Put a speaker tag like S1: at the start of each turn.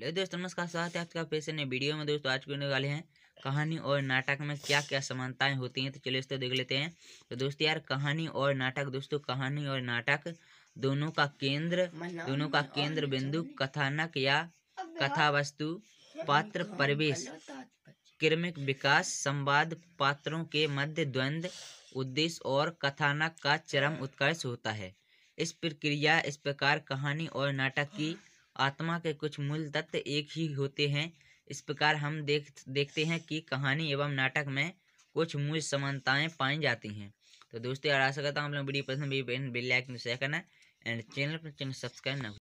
S1: ले दोस्तों नमस्कार स्वागत है आपका फिर से नए वीडियो में दोस्तों आज करने वाले हैं कहानी और नाटक में क्या क्या समानताएं होती हैं तो चलिए दोस्तों देख लेते हैं तो दोस्तों यार कहानी और नाटक दोस्तों कहानी और नाटक दोनों का केंद्र दोनों का केंद्र बिंदु कथानक या कथा वस्तु पात्र परिवेश क्रमिक विकास संवाद पात्रों के मध्य द्वंद उद्देश्य और कथानक का चरम हाँ। उत्कर्ष होता है इस प्रक्रिया इस प्रकार कहानी और नाटक की हाँ। आत्मा के कुछ मूल तत्व एक ही होते हैं इस प्रकार हम देख देखते हैं कि कहानी एवं नाटक में कुछ मूल समानताएं पाई जाती हैं तो दोस्तों यार आशा करता हूँ आप लोग वीडियो पसंद भी बेल लाइक शेयर करना एंड चैनल पर चैनल सब्सक्राइब ना